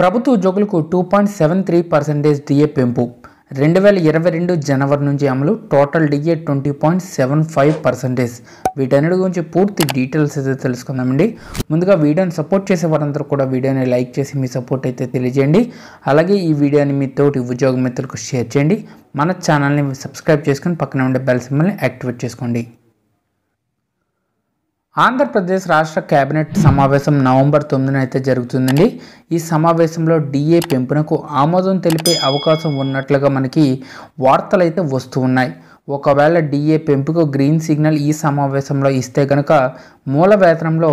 ప్రభుత్వ ఉద్యోగులకు two point seven three percentage DA పెంపు రెండు వేల ఇరవై రెండు జనవరి నుంచి అమలు total DA twenty point seven five percentage వీటన్నిటి గురించి పూర్తి డీటెయిల్స్ అయితే తెలుసుకుందామండి ముందుగా వీడియోని సపోర్ట్ చేసే వారందరూ కూడా వీడియోని లైక్ చేసి మీ సపోర్ట్ అయితే తెలియజేయండి అలాగే ఈ వీడియోని మీ తోటి ఉద్యోగ మిత్రులకు షేర్ చేయండి మన ఛానల్ని సబ్స్క్రైబ్ చేసుకుని పక్కన ఉండే బెల్ సింబల్ని యాక్టివేట్ చేసుకోండి ఆంధ్రప్రదేశ్ రాష్ట్ర కేబినెట్ సమావేశం నవంబర్ తొమ్మిదిన అయితే జరుగుతుందండి ఈ సమావేశంలో డిఏ పెంపునకు ఆమోదం తెలిపే అవకాశం ఉన్నట్లుగా మనకి వార్తలు అయితే వస్తూ ఉన్నాయి ఒకవేళ డిఏ పెంపుకు గ్రీన్ సిగ్నల్ ఈ సమావేశంలో ఇస్తే కనుక మూల వేతనంలో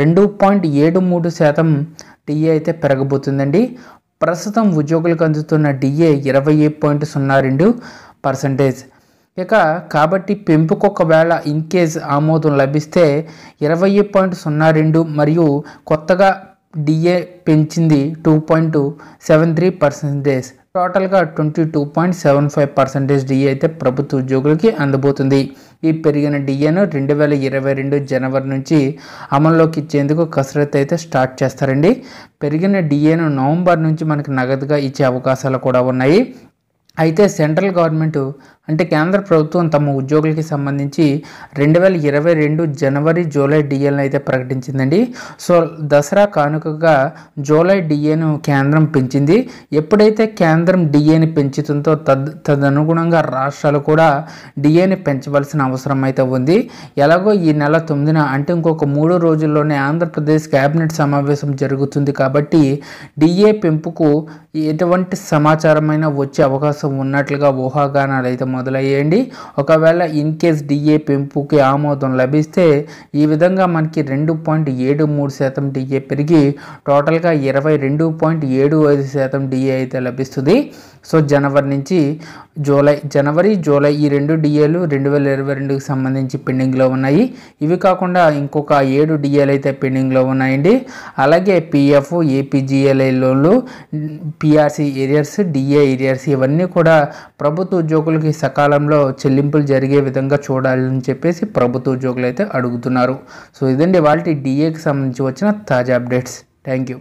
రెండు పాయింట్ ఏడు మూడు శాతం డిఏ అయితే పెరగబోతుందండి ప్రస్తుతం ఉద్యోగులకు అందుతున్న డిఏ ఇరవై పాయింట్ సున్నా రెండు పర్సంటేజ్ ఇక కాబట్టి పెంపుకు ఒకవేళ ఇన్ కేస్ ఆమోదం లభిస్తే ఇరవై పాయింట్ సున్నా రెండు మరియు కొత్తగా డిఏ పెంచింది two point seven three percentage టోటల్గా twenty two point seven five percentage DA అయితే ప్రభుత్వ ఉద్యోగులకి అందబోతుంది ఈ పెరిగిన డిఏను రెండు వేల ఇరవై రెండు జనవరి నుంచి అమల్లోకి ఇచ్చేందుకు కసరత్తు అయితే స్టార్ట్ చేస్తారండి పెరిగిన డిఏను నవంబర్ నుంచి మనకి నగదుగా ఇచ్చే అవకాశాలు కూడా ఉన్నాయి అయితే సెంట్రల్ గవర్నమెంట్ అంటే కేంద్ర ప్రభుత్వం తమ ఉద్యోగులకి సంబంధించి రెండు వేల ఇరవై రెండు జనవరి జూలై డిఏను అయితే ప్రకటించిందండి సో దసరా కానుకగా జూలై డిఏను కేంద్రం పెంచింది ఎప్పుడైతే కేంద్రం డిఏని పెంచుతుందో తద్ తదనుగుణంగా రాష్ట్రాలు కూడా డిఏని పెంచవలసిన అవసరం అయితే ఉంది ఎలాగో ఈ నెల తొమ్మిదిన అంటే ఇంకొక మూడు రోజుల్లోనే ఆంధ్రప్రదేశ్ క్యాబినెట్ సమావేశం జరుగుతుంది కాబట్టి డిఏ పెంపుకు ఎటువంటి సమాచారమైనా వచ్చే అవకాశం ఉన్నట్లుగా ఊహాగానాలు అయితే మొదలయ్యేయండి ఒకవేళ ఇన్ కేస్ డిఏ పెంపుకి ఆమోదం లభిస్తే ఈ విధంగా మనకి రెండు పాయింట్ ఏడు మూడు శాతం డిఏ పెరిగి టోటల్గా ఇరవై రెండు పాయింట్ ఏడు ఐదు శాతం డిఏ అయితే లభిస్తుంది సో జనవరి నుంచి జూలై జనవరి జూలై ఈ రెండు డిఏలు రెండు వేల ఇరవై రెండుకి సంబంధించి పెండింగ్లో ఉన్నాయి ఇవి కాకుండా ఇంకొక ఏడు డిఏలు అయితే పెండింగ్లో ఉన్నాయండి అలాగే పిఎఫ్ ఏపీజీఎల్ఐ లోన్లు పిఆర్సీ ఏరియర్స్ డిఏ ఏరియర్స్ ఇవన్నీ కూడా ప్రభుత్వ ఉద్యోగులకి సకాలంలో చెల్లింపులు జరిగే విధంగా చూడాలని చెప్పేసి ప్రభుత్వ ఉద్యోగులు అయితే అడుగుతున్నారు సో ఇదండి వాళ్ళ డిఏకి సంబంధించి వచ్చిన తాజా అప్డేట్స్ థ్యాంక్ యూ